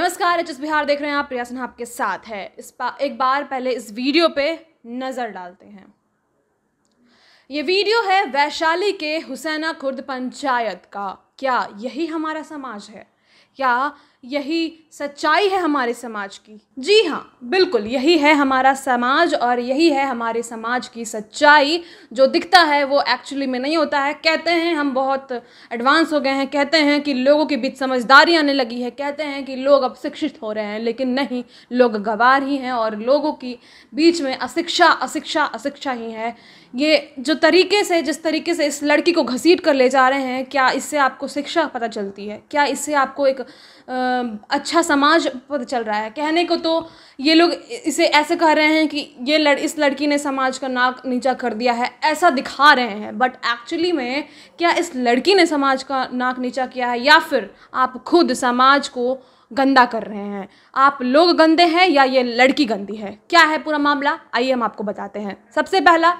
नमस्कार एच बिहार देख रहे हैं आप प्रिया सिन्हा आपके साथ है इस एक बार पहले इस वीडियो पे नज़र डालते हैं ये वीडियो है वैशाली के हुसैना खुर्द पंचायत का क्या यही हमारा समाज है क्या यही सच्चाई है हमारे समाज की जी हाँ बिल्कुल यही है हमारा समाज और यही है हमारे समाज की सच्चाई जो दिखता है वो एक्चुअली में नहीं होता है कहते हैं हम बहुत एडवांस हो गए हैं कहते हैं कि लोगों के बीच समझदारी आने लगी है कहते हैं कि लोग अब शिक्षित हो रहे हैं लेकिन नहीं लोग गवार ही हैं और लोगों की बीच में अशिक्षा अशिक्षा अशिक्षा ही है ये जो तरीके से जिस तरीके से इस लड़की को घसीट कर ले जा रहे हैं क्या इससे आपको शिक्षा पता चलती है क्या इससे आपको एक आ, अच्छा समाज पर चल रहा है कहने को तो ये लोग इसे ऐसे कह रहे हैं कि ये लड़ इस लड़की ने समाज का नाक नीचा कर दिया है ऐसा दिखा रहे हैं बट एक्चुअली में क्या इस लड़की ने समाज का नाक नीचा किया है या फिर आप खुद समाज को गंदा कर रहे हैं आप लोग गंदे हैं या ये लड़की गंदी है क्या है पूरा मामला आइए हम आपको बताते हैं सबसे पहला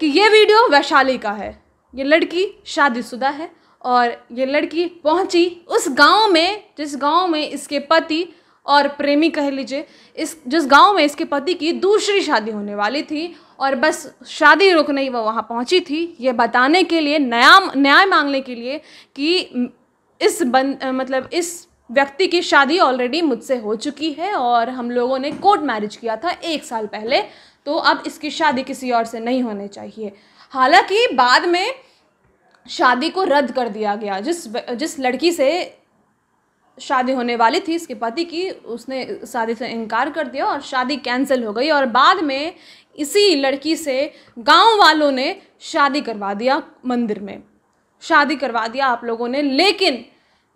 कि ये वीडियो वैशाली का है ये लड़की शादीशुदा है और ये लड़की पहुंची उस गांव में जिस गांव में इसके पति और प्रेमी कह लीजिए इस जिस गांव में इसके पति की दूसरी शादी होने वाली थी और बस शादी रुकने ही वह वहाँ पहुँची थी ये बताने के लिए नया न्याय मांगने के लिए कि इस बन मतलब इस व्यक्ति की शादी ऑलरेडी मुझसे हो चुकी है और हम लोगों ने कोर्ट मैरिज किया था एक साल पहले तो अब इसकी शादी किसी और से नहीं होनी चाहिए हालांकि बाद में शादी को रद्द कर दिया गया जिस जिस लड़की से शादी होने वाली थी इसके पति की उसने शादी से इनकार कर दिया और शादी कैंसिल हो गई और बाद में इसी लड़की से गांव वालों ने शादी करवा दिया मंदिर में शादी करवा दिया आप लोगों ने लेकिन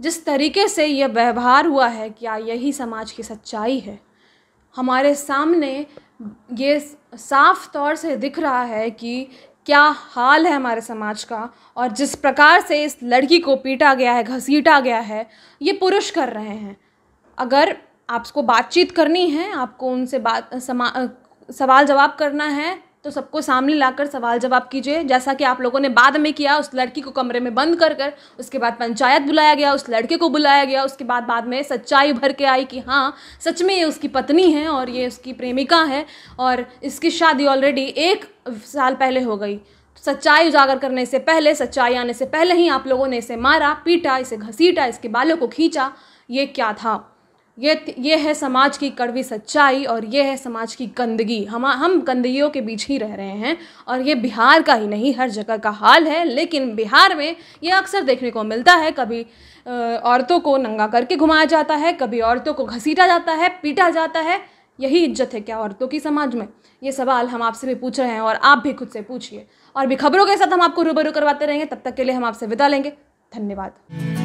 जिस तरीके से यह व्यवहार हुआ है क्या यही समाज की सच्चाई है हमारे सामने ये साफ तौर से दिख रहा है कि क्या हाल है हमारे समाज का और जिस प्रकार से इस लड़की को पीटा गया है घसीटा गया है ये पुरुष कर रहे हैं अगर आपको बातचीत करनी है आपको उनसे बात समा सवाल जवाब करना है तो सबको सामने लाकर सवाल जवाब कीजिए जैसा कि आप लोगों ने बाद में किया उस लड़की को कमरे में बंद कर कर उसके बाद पंचायत बुलाया गया उस लड़के को बुलाया गया उसके बाद बाद में सच्चाई भर के आई कि हाँ सच में ये उसकी पत्नी है और ये उसकी प्रेमिका है और इसकी शादी ऑलरेडी एक साल पहले हो गई सच्चाई उजागर करने से पहले सच्चाई आने से पहले ही आप लोगों ने इसे मारा पीटा इसे घसीटा इसके बालों को खींचा ये क्या था ये ये है समाज की कड़वी सच्चाई और ये है समाज की गंदगी हम हम गंदगियों के बीच ही रह रहे हैं और ये बिहार का ही नहीं हर जगह का हाल है लेकिन बिहार में ये अक्सर देखने को मिलता है कभी औरतों को नंगा करके घुमाया जाता है कभी औरतों को घसीटा जाता है पीटा जाता है यही इज्जत है क्या औरतों की समाज में ये सवाल हम आपसे भी पूछ रहे हैं और आप भी खुद से पूछिए और भी खबरों के साथ हम आपको रूबरू करवाते रहेंगे तब तक के लिए हम आपसे विदा लेंगे धन्यवाद